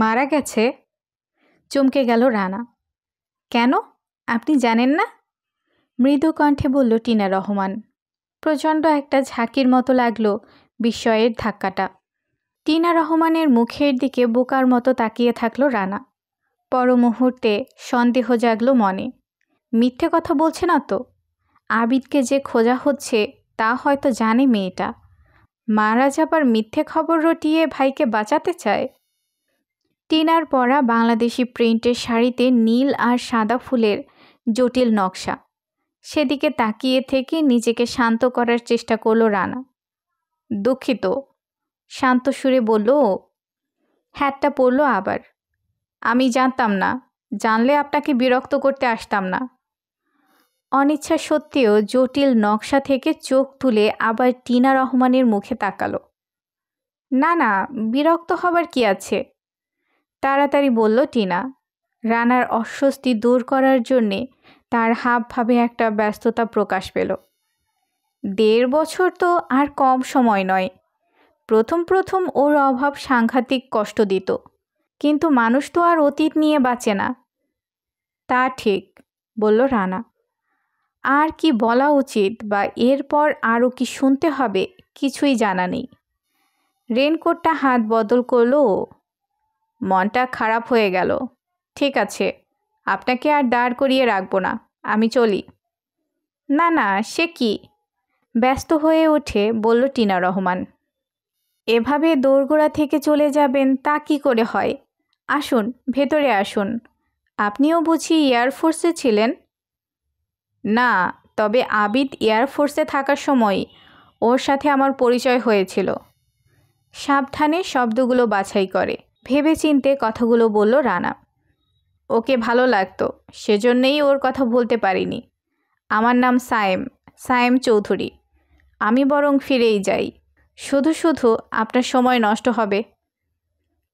মারা গেছে চমকে গেল রানা কেন আপনি জানেন না মৃদু কণ্ঠে বলল টিনা রহমান প্রচণ্ড একটা ঝাঁকির মতো লাগলো বিস্ময়ের ধাক্কাটা টিনা রহমানের মুখের দিকে বোকার মতো তাকিয়ে থাকলো রানা পর মুহূর্তে সন্দেহ জাগল মনে মিথ্যে কথা বলছে না তো আবিদকে যে খোঁজা হচ্ছে তা হয়তো জানে মেয়েটা মারা যাবার মিথ্যে খবর রটিয়ে ভাইকে বাঁচাতে চায় তিনার পরা বাংলাদেশি প্রিন্টের শাড়িতে নীল আর সাদা ফুলের জটিল নকশা সেদিকে তাকিয়ে থেকে নিজেকে শান্ত করার চেষ্টা করলো রানা দুঃখিত শান্ত সুরে বলল হ্যাটটা পড়ল আবার আমি জানতাম না জানলে আপনাকে বিরক্ত করতে আসতাম না অনিচ্ছা সত্ত্বেও জটিল নকশা থেকে চোখ তুলে আবার টিনা রহমানের মুখে তাকালো না না বিরক্ত হবার কি আছে তাড়াতাড়ি বলল টিনা রানার অস্বস্তি দূর করার জন্যে তার হাবভাবে একটা ব্যস্ততা প্রকাশ পেল দেড় বছর তো আর কম সময় নয় প্রথম প্রথম ওর অভাব সাংঘাতিক কষ্ট দিত কিন্তু মানুষ তো আর অতীত নিয়ে বাঁচে না তা ঠিক বলল রানা আর কি বলা উচিত বা এরপর আরও কি শুনতে হবে কিছুই জানা নেই রেনকোটটা হাত বদল করলো মনটা খারাপ হয়ে গেল ঠিক আছে আপনাকে আর দাঁড় করিয়ে রাখবো না আমি চলি না না সে কি ব্যস্ত হয়ে ওঠে বলল টিনা রহমান এভাবে দোরগোড়া থেকে চলে যাবেন তা কি করে হয় আসুন ভেতরে আসুন আপনিও বুঝি এয়ারফোর্সে ছিলেন না তবে আবিদ এয়ারফোর্সে থাকার সময় ওর সাথে আমার পরিচয় হয়েছিল সাবধানে শব্দগুলো বাছাই করে ভেবে চিনতে কথাগুলো বলল রানা ওকে ভালো লাগতো সেজন্যেই ওর কথা বলতে পারিনি আমার নাম সায়েম সায়েম চৌধুরী আমি বরং ফিরেই যাই শুধু শুধু আপনার সময় নষ্ট হবে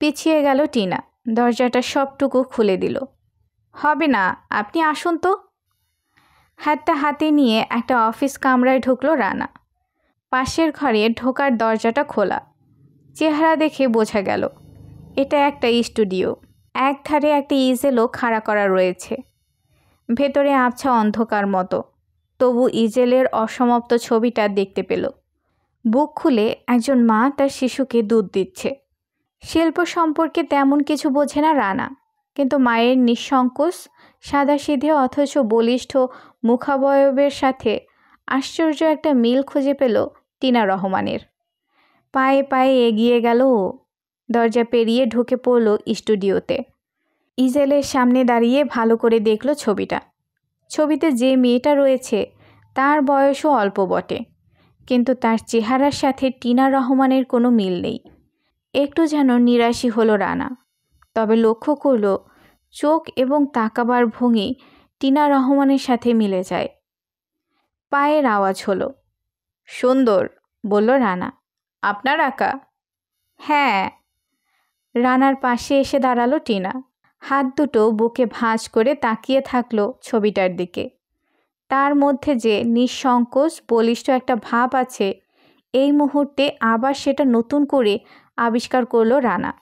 পিছিয়ে গেল টিনা দরজাটা সবটুকু খুলে দিল হবে না আপনি আসুন তো হাতটা হাতে নিয়ে একটা অফিস কামরায় ঢুকলো রানা পাশের ঘরে ঢোকার দরজাটা খোলা চেহারা দেখে বোঝা গেল এটা একটা স্টুডিও এক ধারে একটা ইজেলও খাড়া করা রয়েছে ভেতরে আবছা অন্ধকার মতো তবু ইজেলের অসমাপ্ত ছবিটা দেখতে পেল বুক খুলে একজন মা তার শিশুকে দুধ দিচ্ছে শিল্প সম্পর্কে তেমন কিছু বোঝে না রানা কিন্তু মায়ের নিঃসংকোচ সিধে অথচ বলিষ্ঠ মুখাবয়বের সাথে আশ্চর্য একটা মিল খুঁজে পেল টিনা রহমানের পায়ে পায়ে এগিয়ে গেল দরজা পেরিয়ে ঢুকে পড়ল স্টুডিওতে ইজেলের সামনে দাঁড়িয়ে ভালো করে দেখল ছবিটা ছবিতে যে মেয়েটা রয়েছে তার বয়সও অল্প বটে কিন্তু তার চেহারার সাথে টিনা রহমানের কোনো মিল নেই একটু যেন নিরাশি হলো রানা তবে লক্ষ্য করল চোখ এবং তাকাবার ভঙ্গি টিনা রহমানের সাথে মিলে যায় পায়ের আওয়াজ হলো সুন্দর বলল রানা আপনার আঁকা হ্যাঁ রানার পাশে এসে দাঁড়ালো টিনা হাত দুটো বুকে ভাঁজ করে তাকিয়ে থাকলো ছবিটার দিকে তার মধ্যে যে নিঃসংকোচ বলিষ্ঠ একটা ভাব আছে এই মুহূর্তে আবার সেটা নতুন করে আবিষ্কার করলো রানা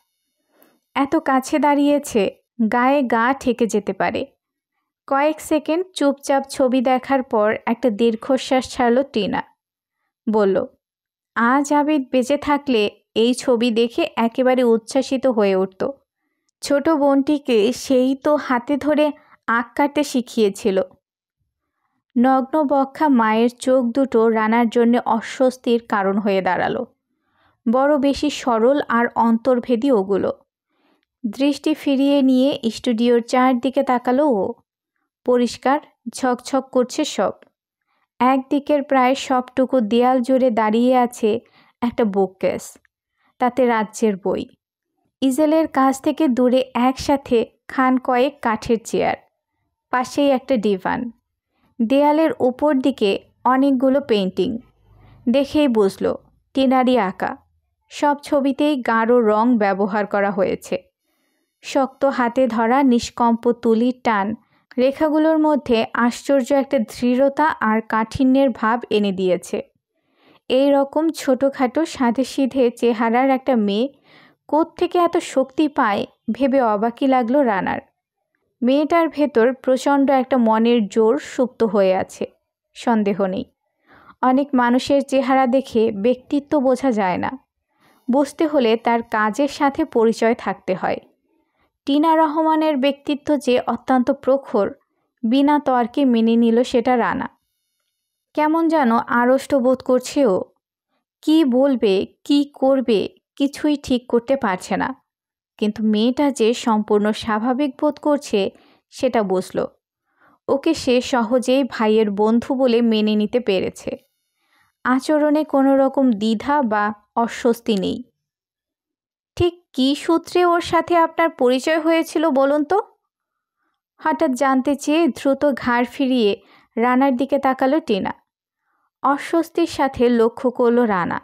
এত কাছে দাঁড়িয়েছে গায়ে গা ঠেকে যেতে পারে কয়েক সেকেন্ড চুপচাপ ছবি দেখার পর একটা দীর্ঘশ্বাস ছাড়ল টিনা বলল আজ আবিদ বেঁচে থাকলে এই ছবি দেখে একেবারে উচ্ছ্বাসিত হয়ে উঠত ছোট বোনটিকে সেই তো হাতে ধরে আঁক কাটতে শিখিয়েছিল নগ্ন বক্ষা মায়ের চোখ দুটো রানার জন্য অস্বস্তির কারণ হয়ে দাঁড়ালো বড় বেশি সরল আর অন্তর্ভেদী ওগুলো দৃষ্টি ফিরিয়ে নিয়ে স্টুডিওর চারদিকে তাকালো ও পরিষ্কার ঝকঝক করছে সব একদিকের প্রায় সবটুকু দেয়াল জুড়ে দাঁড়িয়ে আছে একটা বুককেস তাতে রাজ্যের বই ইজেলের কাছ থেকে দূরে একসাথে খান কয়েক কাঠের চেয়ার পাশেই একটা ডিভান দেয়ালের উপর দিকে অনেকগুলো পেন্টিং দেখেই বুঝলো টিনারি আঁকা সব ছবিতেই গাঢ় রং ব্যবহার করা হয়েছে শক্ত হাতে ধরা নিষ্কম্প তুলির টান রেখাগুলোর মধ্যে আশ্চর্য একটা দৃঢ়তা আর কাঠিন্যের ভাব এনে দিয়েছে এই রকম ছোটোখাটো সাঁধে সিধে চেহারার একটা মেয়ে থেকে এত শক্তি পায় ভেবে অবাকি লাগলো রানার মেয়েটার ভেতর প্রচণ্ড একটা মনের জোর সুপ্ত হয়ে আছে সন্দেহ নেই অনেক মানুষের চেহারা দেখে ব্যক্তিত্ব বোঝা যায় না বুঝতে হলে তার কাজের সাথে পরিচয় থাকতে হয় টিনা রহমানের ব্যক্তিত্ব যে অত্যন্ত প্রখর বিনা তর্কে মেনে নিল সেটা রানা কেমন যেন আড়ষ্ট বোধ করছে ও কি বলবে কি করবে কিছুই ঠিক করতে পারছে না কিন্তু মেয়েটা যে সম্পূর্ণ স্বাভাবিক বোধ করছে সেটা বুঝল ওকে সে সহজেই ভাইয়ের বন্ধু বলে মেনে নিতে পেরেছে আচরণে কোনো রকম দ্বিধা বা অস্বস্তি নেই ঠিক কি সূত্রে ওর সাথে আপনার পরিচয় হয়েছিল বলুন তো হঠাৎ জানতে চেয়ে দ্রুত ঘাড় ফিরিয়ে রানার দিকে তাকালো টিনা অস্বস্তির সাথে লক্ষ্য করল রানা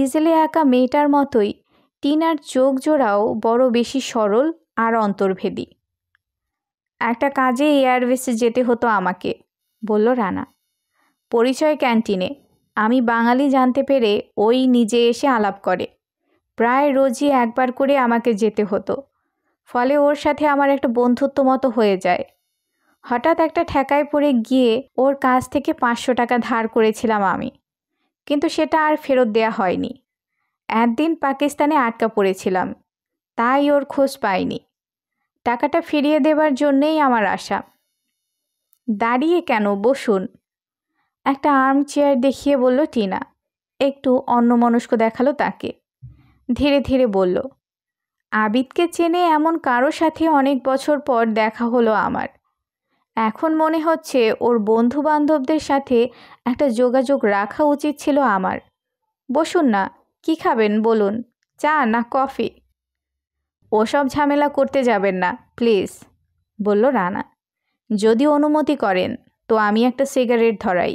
ইজলে আঁকা মেয়েটার মতোই টিনার চোখ জোড়াও বড় বেশি সরল আর অন্তর্ভেদী একটা কাজে এয়ারওয়েসে যেতে হতো আমাকে বলল রানা পরিচয় ক্যান্টিনে আমি বাঙালি জানতে পেরে ওই নিজে এসে আলাপ করে প্রায় রোজই একবার করে আমাকে যেতে হতো ফলে ওর সাথে আমার একটা বন্ধুত্ব মতো হয়ে যায় হঠাৎ একটা ঠেকায় পড়ে গিয়ে ওর কাছ থেকে পাঁচশো টাকা ধার করেছিলাম আমি কিন্তু সেটা আর ফেরত দেয়া হয়নি একদিন পাকিস্তানে আটকা পড়েছিলাম তাই ওর খোঁজ পাইনি টাকাটা ফিরিয়ে দেবার জন্যেই আমার আশা দাঁড়িয়ে কেন বসুন একটা আর্ম চেয়ার দেখিয়ে বলল টিনা একটু অন্যমনস্ক দেখালো তাকে ধীরে ধীরে বলল আবিদকে চেনে এমন কারো সাথে অনেক বছর পর দেখা হলো আমার এখন মনে হচ্ছে ওর বন্ধু বান্ধবদের সাথে একটা যোগাযোগ রাখা উচিত ছিল আমার বসুন না কি খাবেন বলুন চা না কফি ওসব ঝামেলা করতে যাবেন না প্লিজ বলল রানা যদি অনুমতি করেন তো আমি একটা সিগারেট ধরাই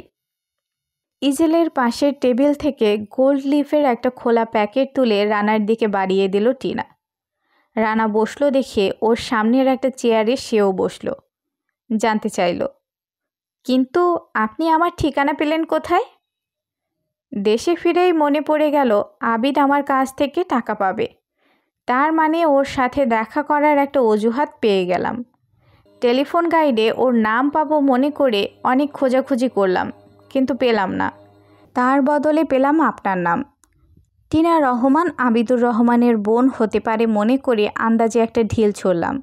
ইজেলের পাশের টেবিল থেকে গোল্ড লিফের একটা খোলা প্যাকেট তুলে রানার দিকে বাড়িয়ে দিল টিনা রানা বসলো দেখে ওর সামনের একটা চেয়ারে সেও বসলো জানতে চাইল কিন্তু আপনি আমার ঠিকানা পেলেন কোথায় দেশে ফিরেই মনে পড়ে গেল আবিদ আমার কাছ থেকে টাকা পাবে তার মানে ওর সাথে দেখা করার একটা অজুহাত পেয়ে গেলাম টেলিফোন গাইডে ওর নাম পাবো মনে করে অনেক খোঁজাখুঁজি করলাম কিন্তু পেলাম না তার বদলে পেলাম আপনার নাম টিনা রহমান আবিদুর রহমানের বোন হতে পারে মনে করে আন্দাজে একটা ঢিল ছড়লাম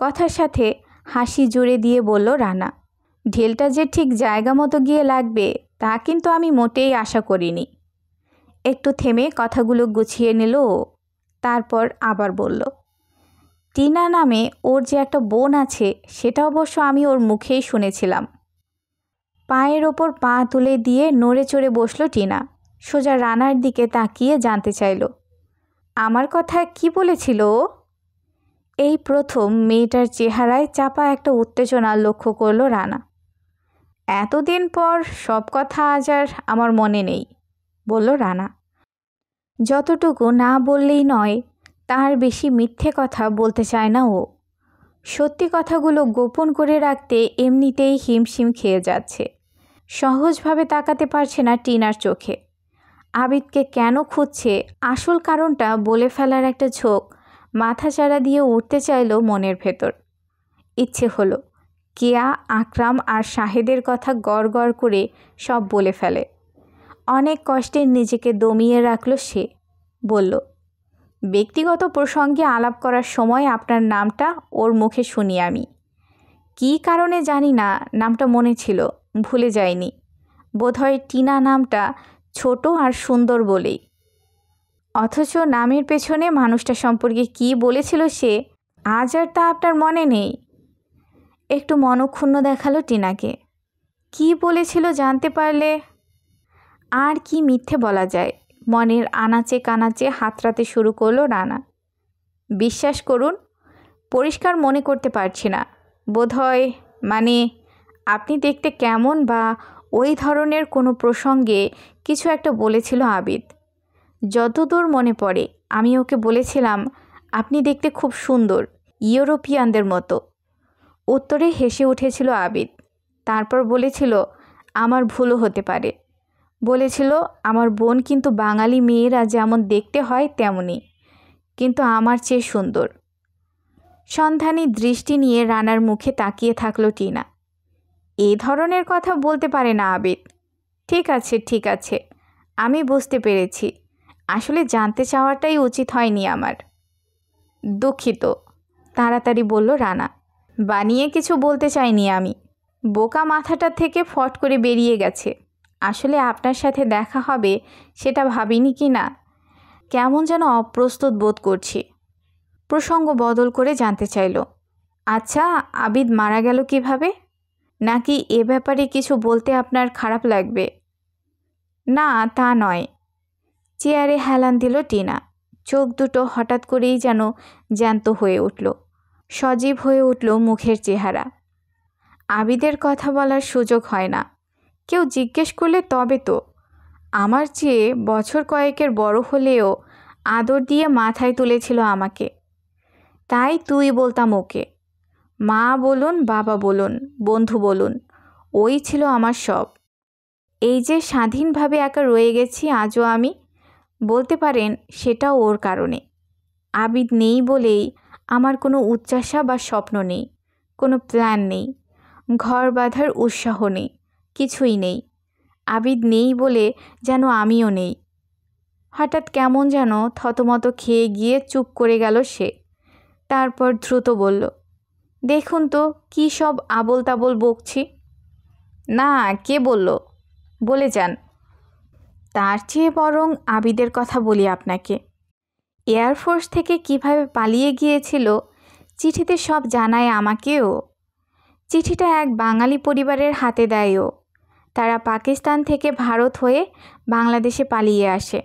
কথার সাথে হাসি জুড়ে দিয়ে বলল রানা ঢেলটা যে ঠিক জায়গা মতো গিয়ে লাগবে তা কিন্তু আমি মোটেই আশা করিনি একটু থেমে কথাগুলো গুছিয়ে নিল তারপর আবার বলল টিনা নামে ওর যে একটা বোন আছে সেটা অবশ্য আমি ওর মুখেই শুনেছিলাম পায়ের ওপর পা তুলে দিয়ে নড়ে চড়ে বসলো টিনা সোজা রানার দিকে তাকিয়ে জানতে চাইল আমার কথা কি বলেছিল ও এই প্রথম মেয়েটার চেহারায় চাপা একটা উত্তেজনা লক্ষ্য করল রানা এতদিন পর সব কথা আজ আর আমার মনে নেই বলল রানা যতটুকু না বললেই নয় তার বেশি মিথ্যে কথা বলতে চায় না ও সত্যি কথাগুলো গোপন করে রাখতে এমনিতেই হিমশিম খেয়ে যাচ্ছে সহজভাবে তাকাতে পারছে না টিনার চোখে আবিদকে কেন খুঁজছে আসল কারণটা বলে ফেলার একটা ঝোঁক মাথা চাড়া দিয়ে উঠতে চাইল মনের ভেতর ইচ্ছে হলো কেয়া আকরাম আর শাহেদের কথা গড় গড় করে সব বলে ফেলে অনেক কষ্টে নিজেকে দমিয়ে রাখল সে বলল ব্যক্তিগত প্রসঙ্গে আলাপ করার সময় আপনার নামটা ওর মুখে শুনি আমি কি কারণে জানি না নামটা মনে ছিল ভুলে যায়নি বোধহয় টিনা নামটা ছোট আর সুন্দর বলেই অথচ নামের পেছনে মানুষটা সম্পর্কে কি বলেছিল সে আজ আর তা আপনার মনে নেই একটু মনক্ষুণ্ণ দেখালো টিনাকে কি বলেছিল জানতে পারলে আর কি মিথ্যে বলা যায় মনের আনাচে কানাচে হাতরাতে শুরু করলো রানা বিশ্বাস করুন পরিষ্কার মনে করতে পারছি না বোধহয় মানে আপনি দেখতে কেমন বা ওই ধরনের কোনো প্রসঙ্গে কিছু একটা বলেছিল আবিদ যতদূর মনে পড়ে আমি ওকে বলেছিলাম আপনি দেখতে খুব সুন্দর ইউরোপিয়ানদের মতো উত্তরে হেসে উঠেছিল আবিদ তারপর বলেছিল আমার ভুলও হতে পারে বলেছিল আমার বোন কিন্তু বাঙালি মেয়েরা যেমন দেখতে হয় তেমনই কিন্তু আমার চেয়ে সুন্দর সন্ধানী দৃষ্টি নিয়ে রানার মুখে তাকিয়ে থাকলো টিনা এ ধরনের কথা বলতে পারে না আবিদ ঠিক আছে ঠিক আছে আমি বুঝতে পেরেছি আসলে জানতে চাওয়াটাই উচিত হয়নি আমার দুঃখিত তাড়াতাড়ি বলল রানা বানিয়ে কিছু বলতে চাইনি আমি বোকা মাথাটা থেকে ফট করে বেরিয়ে গেছে আসলে আপনার সাথে দেখা হবে সেটা ভাবিনি কি না কেমন যেন অপ্রস্তুত বোধ করছি প্রসঙ্গ বদল করে জানতে চাইল আচ্ছা আবিদ মারা গেল কিভাবে নাকি এ ব্যাপারে কিছু বলতে আপনার খারাপ লাগবে না তা নয় চেয়ারে হেলান দিল টিনা চোখ দুটো হঠাৎ করেই যেন জ্যান্ত হয়ে উঠল সজীব হয়ে উঠল মুখের চেহারা আবিদের কথা বলার সুযোগ হয় না কেউ জিজ্ঞেস করলে তবে তো আমার চেয়ে বছর কয়েকের বড় হলেও আদর দিয়ে মাথায় তুলেছিল আমাকে তাই তুই বলতাম ওকে মা বলুন বাবা বলুন বন্ধু বলুন ওই ছিল আমার সব এই যে স্বাধীনভাবে একা রয়ে গেছি আজও আমি বলতে পারেন সেটাও ওর কারণে আবিদ নেই বলেই আমার কোনো উচ্চাসা বা স্বপ্ন নেই কোনো প্ল্যান নেই ঘর বাঁধার উৎসাহ নেই কিছুই নেই আবিদ নেই বলে যেন আমিও নেই হঠাৎ কেমন যেন থতমত খেয়ে গিয়ে চুপ করে গেল সে তারপর দ্রুত বলল দেখুন তো কী সব আবল তাবল বকছি না কে বলল বলে যান তার চেয়ে বরং আবিদের কথা বলি আপনাকে এয়ারফোর্স থেকে কিভাবে পালিয়ে গিয়েছিল চিঠিতে সব জানায় আমাকেও চিঠিটা এক বাঙালি পরিবারের হাতে দেয়ও তারা পাকিস্তান থেকে ভারত হয়ে বাংলাদেশে পালিয়ে আসে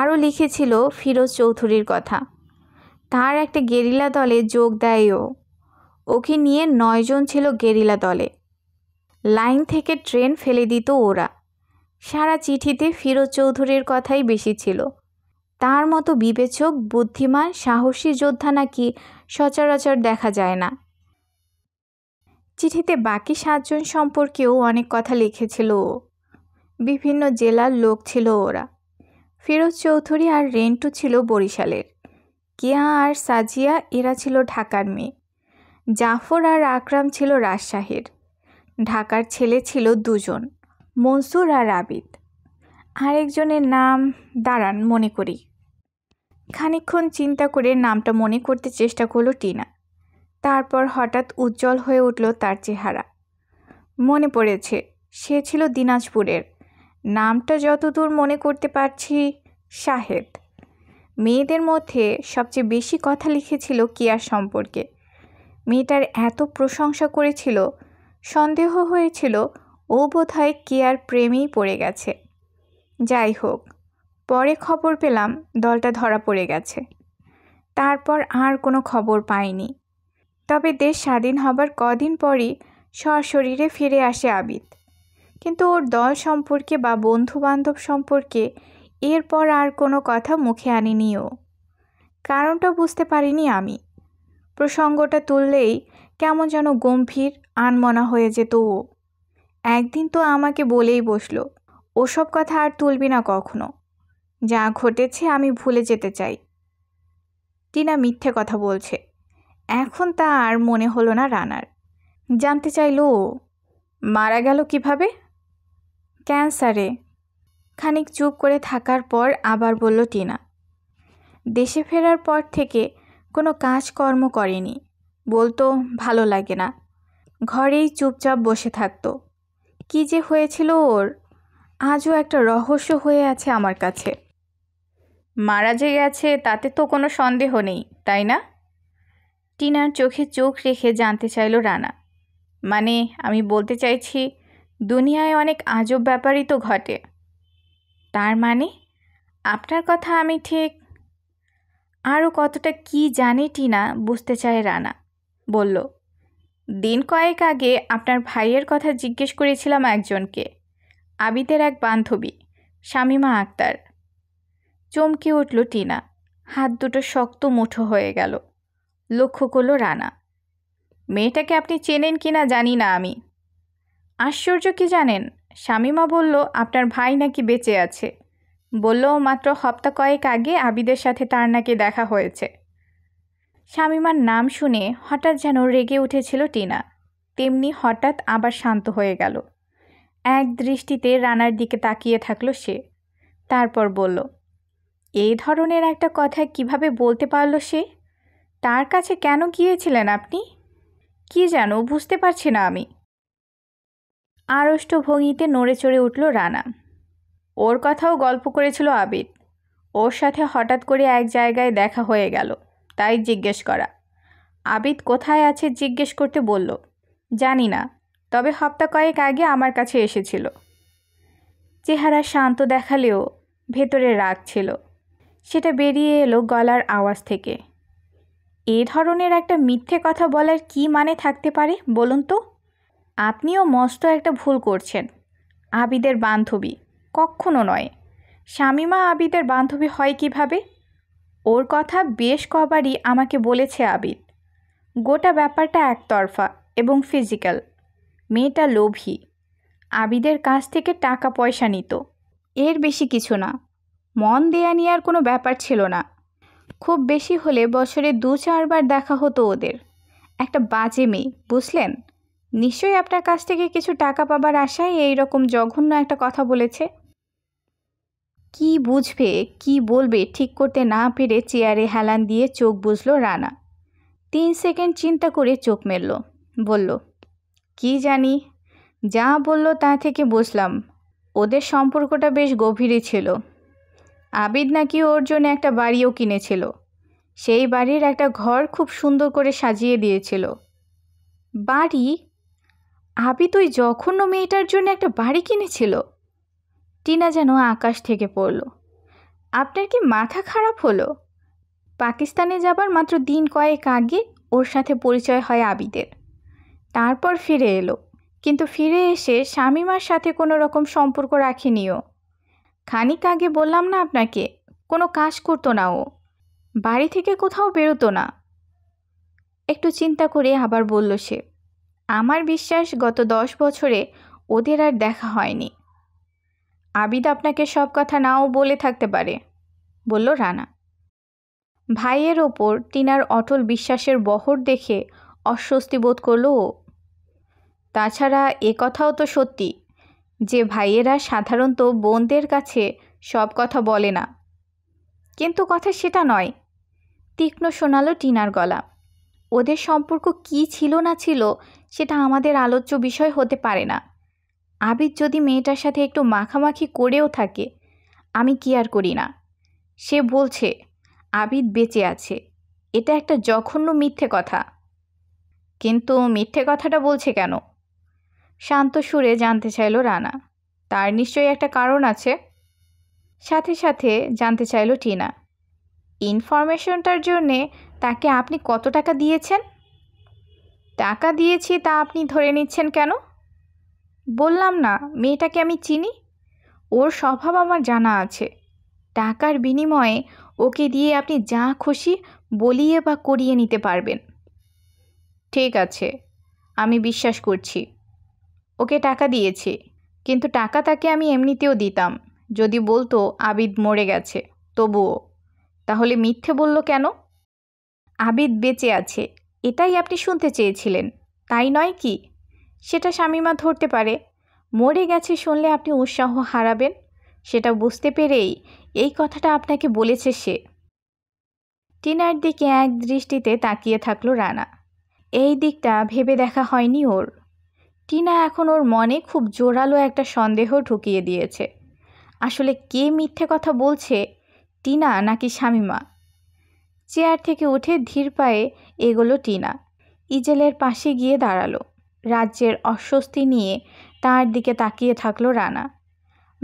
আরও লিখেছিল ফিরোজ চৌধুরীর কথা তার একটা গেরিলা দলে যোগ দেয়ও ওকে নিয়ে নয়জন ছিল গেরিলা দলে লাইন থেকে ট্রেন ফেলে দিত ওরা সারা চিঠিতে ফিরোজ চৌধুরীর কথাই বেশি ছিল তার মতো বিবেচক বুদ্ধিমান সাহসী যোদ্ধা নাকি সচরাচর দেখা যায় না চিঠিতে বাকি সাতজন সম্পর্কেও অনেক কথা লিখেছিল ও বিভিন্ন জেলার লোক ছিল ওরা ফিরোজ চৌধুরী আর রেন্টু ছিল বরিশালের কিয়া আর সাজিয়া এরা ছিল ঢাকার মেয়ে জাফর আর আকরাম ছিল রাজশাহীর ঢাকার ছেলে ছিল দুজন মনসুর আর আবিদ আরেকজনের নাম দাঁড়ান মনে করি খানিক্ষণ চিন্তা করে নামটা মনে করতে চেষ্টা করলো টিনা তারপর হঠাৎ উজ্জ্বল হয়ে উঠল তার চেহারা মনে পড়েছে সে ছিল দিনাজপুরের নামটা যতদূর মনে করতে পারছি শাহেদ মেয়েদের মধ্যে সবচেয়ে বেশি কথা লিখেছিল কিয়ার সম্পর্কে মেয়েটার এত প্রশংসা করেছিল সন্দেহ হয়েছিল ও বোধহয় কেয়ার প্রেমেই পড়ে গেছে যাই হোক পরে খবর পেলাম দলটা ধরা পড়ে গেছে তারপর আর কোনো খবর পাইনি তবে দেশ স্বাধীন হবার কদিন পরই সশরীরে ফিরে আসে আবিদ কিন্তু ওর দল সম্পর্কে বা বন্ধুবান্ধব সম্পর্কে এরপর আর কোনো কথা মুখে আনিনি ও কারণটা বুঝতে পারিনি আমি প্রসঙ্গটা তুললেই কেমন যেন গম্ভীর আনমনা হয়ে যেত ও একদিন তো আমাকে বলেই বসলো ওসব কথা আর তুলবি না কখনো যা ঘটেছে আমি ভুলে যেতে চাই টিনা মিথ্যে কথা বলছে এখন তা আর মনে হলো না রানার জানতে চাইল মারা গেল কিভাবে ক্যান্সারে খানিক চুপ করে থাকার পর আবার বলল টিনা দেশে ফেরার পর থেকে কোনো কাজকর্ম করেনি বলতো ভালো লাগে না ঘরেই চুপচাপ বসে থাকতো কি যে হয়েছিল ওর আজও একটা রহস্য হয়ে আছে আমার কাছে মারা যে গেছে তাতে তো কোনো সন্দেহ নেই তাই না টিনার চোখে চোখ রেখে জানতে চাইল রানা মানে আমি বলতে চাইছি দুনিয়ায় অনেক আজব ব্যাপারই তো ঘটে তার মানে আপনার কথা আমি ঠিক আরও কতটা কি জানি টিনা বুঝতে চায় রানা বলল দিন কয়েক আগে আপনার ভাইয়ের কথা জিজ্ঞেস করেছিলাম একজনকে আবিদের এক বান্ধবী শামিমা আক্তার চমকে উঠল টিনা হাত দুটো শক্ত মুঠো হয়ে গেল লক্ষ্য করল রানা মেয়েটাকে আপনি চেনেন কি না জানি না আমি আশ্চর্য কি জানেন শামিমা বলল আপনার ভাই নাকি বেঁচে আছে বললও মাত্র হপ্তা কয়েক আগে আবিদের সাথে তার নাকি দেখা হয়েছে শামিমার নাম শুনে হঠাৎ যেন রেগে উঠেছিল টিনা তেমনি হঠাৎ আবার শান্ত হয়ে গেল এক দৃষ্টিতে রানার দিকে তাকিয়ে থাকলো সে তারপর বলল এই ধরনের একটা কথা কিভাবে বলতে পারল সে তার কাছে কেন গিয়েছিলেন আপনি কি যেন বুঝতে পারছি না আমি আড়ষ্ট ভঙ্গিতে নড়ে চড়ে উঠল রানা ওর কথাও গল্প করেছিল আবিদ ওর সাথে হঠাৎ করে এক জায়গায় দেখা হয়ে গেল তাই জিজ্ঞেস করা আবিদ কোথায় আছে জিজ্ঞেস করতে বলল জানি না তবে হপ্তা কয়েক আগে আমার কাছে এসেছিল চেহারা শান্ত দেখালেও ভেতরে রাগ ছিল সেটা বেরিয়ে এলো গলার আওয়াজ থেকে এ ধরনের একটা মিথ্যে কথা বলার কি মানে থাকতে পারে বলুন তো আপনিও মস্ত একটা ভুল করছেন আবিদের বান্ধবী কখনো নয় শামিমা আবিদের বান্ধবী হয় কিভাবে ওর কথা বেশ কবারই আমাকে বলেছে আবিদ গোটা ব্যাপারটা একতরফা এবং ফিজিক্যাল মেয়েটা লোভী আবিদের কাছ থেকে টাকা পয়সা নিত এর বেশি কিছু না মন দেয়া নেওয়ার কোনো ব্যাপার ছিল না খুব বেশি হলে বছরে দু চারবার দেখা হতো ওদের একটা বাজে মেয়ে বুঝলেন নিশ্চয়ই আপনার কাছ থেকে কিছু টাকা পাবার আশায় এই রকম জঘন্য একটা কথা বলেছে কি বুঝবে কি বলবে ঠিক করতে না পেরে চেয়ারে হেলান দিয়ে চোখ বুঝল রানা তিন সেকেন্ড চিন্তা করে চোখ মেলল বলল কি জানি যা বলল তা থেকে বুঝলাম ওদের সম্পর্কটা বেশ গভীরই ছিল আবিদ নাকি ওর জন্য একটা বাড়িও কিনেছিল সেই বাড়ির একটা ঘর খুব সুন্দর করে সাজিয়ে দিয়েছিল বাড়ি আবিদ ওই জঘন্য মেয়েটার জন্য একটা বাড়ি কিনেছিল টিনা যেন আকাশ থেকে পড়ল আপনার কি মাথা খারাপ হলো পাকিস্তানে যাবার মাত্র দিন কয়েক আগে ওর সাথে পরিচয় হয় আবিদের তারপর ফিরে এলো কিন্তু ফিরে এসে স্বামীমার সাথে কোনো রকম সম্পর্ক রাখেনিও খানিক আগে বললাম না আপনাকে কোনো কাজ করতো না ও বাড়ি থেকে কোথাও বেরোতো না একটু চিন্তা করে আবার বলল সে আমার বিশ্বাস গত দশ বছরে ওদের আর দেখা হয়নি আবিদ আপনাকে সব কথা নাও বলে থাকতে পারে বলল রানা ভাইয়ের ওপর টিনার অটল বিশ্বাসের বহর দেখে অস্বস্তি বোধ করল ও তাছাড়া এ কথাও তো সত্যি যে ভাইয়েরা সাধারণত বোনদের কাছে সব কথা বলে না কিন্তু কথা সেটা নয় তীক্ষ্ণ শোনালো টিনার গলা ওদের সম্পর্ক কি ছিল না ছিল সেটা আমাদের আলোচ্য বিষয় হতে পারে না আবির যদি মেয়েটার সাথে একটু মাখামাখি করেও থাকে আমি কি আর করি না সে বলছে আবিদ বেঁচে আছে এটা একটা জঘন্য মিথ্যে কথা কিন্তু মিথ্যে কথাটা বলছে কেন শান্ত সুরে জানতে চাইল রানা তার নিশ্চয়ই একটা কারণ আছে সাথে সাথে জানতে চাইল টিনা ইনফরমেশনটার জন্যে তাকে আপনি কত টাকা দিয়েছেন টাকা দিয়েছি তা আপনি ধরে নিচ্ছেন কেন বললাম না মেয়েটাকে আমি চিনি ওর স্বভাব আমার জানা আছে টাকার বিনিময়ে ওকে দিয়ে আপনি যা খুশি বলিয়ে বা করিয়ে নিতে পারবেন ঠিক আছে আমি বিশ্বাস করছি ওকে টাকা দিয়েছি কিন্তু টাকা তাকে আমি এমনিতেও দিতাম যদি বলতো আবিদ মরে গেছে তবুও তাহলে মিথ্যে বলল কেন আবিদ বেঁচে আছে এটাই আপনি শুনতে চেয়েছিলেন তাই নয় কি সেটা স্বামীমা ধরতে পারে মরে গেছে শুনলে আপনি উৎসাহ হারাবেন সেটা বুঝতে পেরেই এই কথাটা আপনাকে বলেছে সে টিনার দিকে এক দৃষ্টিতে তাকিয়ে থাকলো রানা এই দিকটা ভেবে দেখা হয়নি ওর টিনা এখন ওর মনে খুব জোরালো একটা সন্দেহ ঢুকিয়ে দিয়েছে আসলে কে মিথ্যে কথা বলছে টিনা নাকি স্বামীমা চেয়ার থেকে উঠে ধীর পায়ে এগোলো টিনা ইজেলের পাশে গিয়ে দাঁড়ালো রাজ্যের অস্বস্তি নিয়ে তার দিকে তাকিয়ে থাকলো রানা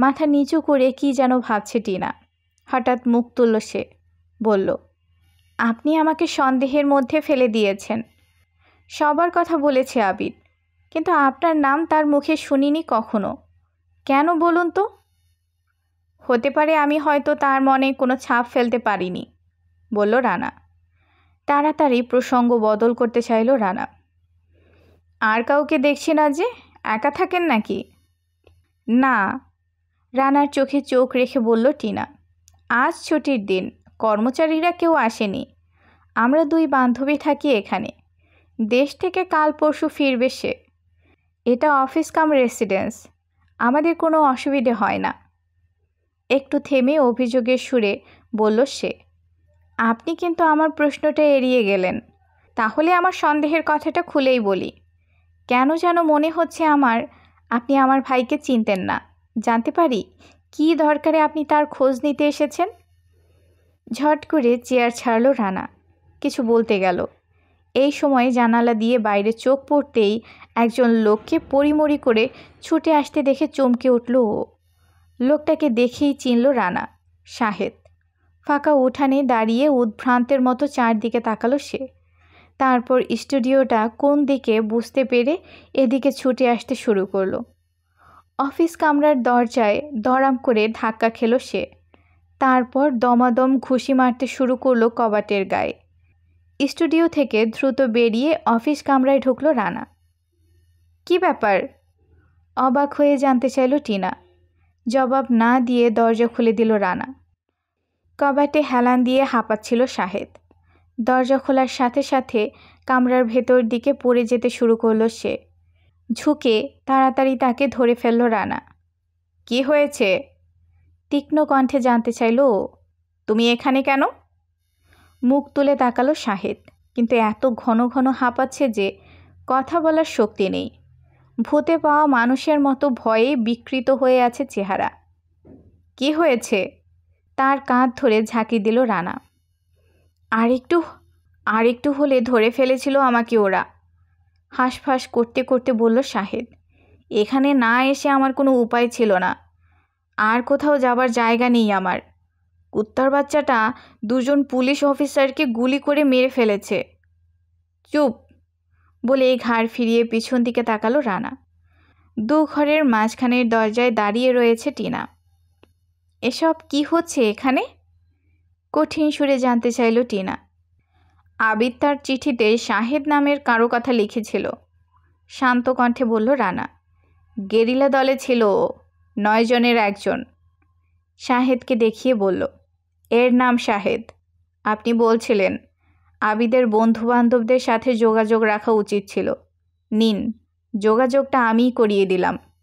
মাথা নিচু করে কি যেন ভাবছে টিনা হঠাৎ মুখ তুলল সে বলল আপনি আমাকে সন্দেহের মধ্যে ফেলে দিয়েছেন সবার কথা বলেছে আবিদ কিন্তু আপনার নাম তার মুখে শুনিনি কখনো কেন বলুন তো হতে পারে আমি হয়তো তার মনে কোনো ছাপ ফেলতে পারিনি বলল রানা তাড়াতাড়ি প্রসঙ্গ বদল করতে চাইল রানা আর কাউকে দেখছি না যে একা থাকেন নাকি না রানার চোখে চোখ রেখে বলল টিনা আজ ছুটির দিন কর্মচারীরা কেউ আসেনি আমরা দুই বান্ধবী থাকি এখানে দেশ থেকে কাল পরশু ফিরবে সে এটা অফিস কাম রেসিডেন্স আমাদের কোনো অসুবিধে হয় না একটু থেমে অভিযোগের সুরে বলল সে আপনি কিন্তু আমার প্রশ্নটা এড়িয়ে গেলেন তাহলে আমার সন্দেহের কথাটা খুলেই বলি কেন যেন মনে হচ্ছে আমার আপনি আমার ভাইকে চিনতেন না জানতে পারি কি দরকারে আপনি তার খোঁজ নিতে এসেছেন ঝট করে চেয়ার ছাড়ল রানা কিছু বলতে গেল এই সময় জানালা দিয়ে বাইরে চোখ পড়তেই একজন লোককে পরিমরি করে ছুটে আসতে দেখে চমকে উঠল ও লোকটাকে দেখেই চিনল রানা শাহেদ ফাঁকা উঠানে দাঁড়িয়ে উদ্ভ্রান্তের মতো চারদিকে তাকালো সে তারপর স্টুডিওটা কোন দিকে বুঝতে পেরে এদিকে ছুটে আসতে শুরু করলো অফিস কামরার দরজায় দরাম করে ধাক্কা খেল সে তারপর দমাদম ঘুষি মারতে শুরু করলো কবাটের গায়ে স্টুডিও থেকে দ্রুত বেরিয়ে অফিস কামরায় ঢুকলো রানা কি ব্যাপার অবাক হয়ে জানতে চাইল টিনা জবাব না দিয়ে দরজা খুলে দিল রানা কবাটে হেলান দিয়ে হাঁপাচ্ছিল শাহেদ দরজা খোলার সাথে সাথে কামরার ভেতর দিকে পড়ে যেতে শুরু করলো সে ঝুঁকে তাড়াতাড়ি তাকে ধরে ফেলল রানা কি হয়েছে তীক্ষ্ণ কণ্ঠে জানতে চাইল তুমি এখানে কেন মুখ তুলে তাকালো শাহেদ কিন্তু এত ঘন ঘন হাঁপাচ্ছে যে কথা বলার শক্তি নেই ভূতে পাওয়া মানুষের মতো ভয়ে বিকৃত হয়ে আছে চেহারা কি হয়েছে তার কাঁধ ধরে ঝাঁকি দিল রানা আর একটু আর একটু হলে ধরে ফেলেছিল আমাকে ওরা হাঁসফাঁস করতে করতে বলল শাহেদ এখানে না এসে আমার কোনো উপায় ছিল না আর কোথাও যাবার জায়গা নেই আমার কুত্তার বাচ্চাটা দুজন পুলিশ অফিসারকে গুলি করে মেরে ফেলেছে চুপ বলে এই ঘাড় ফিরিয়ে পিছন দিকে তাকালো রানা দু ঘরের মাঝখানের দরজায় দাঁড়িয়ে রয়েছে টিনা এসব কি হচ্ছে এখানে কঠিন সুরে জানতে চাইল টিনা আবিদ তার চিঠিতে শাহেদ নামের কারো কথা লিখেছিল শান্ত কণ্ঠে বলল রানা গেরিলা দলে ছিল ও নয় জনের একজন শাহেদকে দেখিয়ে বলল এর নাম শাহেদ আপনি বলছিলেন আবিদের বন্ধুবান্ধবদের সাথে যোগাযোগ রাখা উচিত ছিল নিন যোগাযোগটা আমিই করিয়ে দিলাম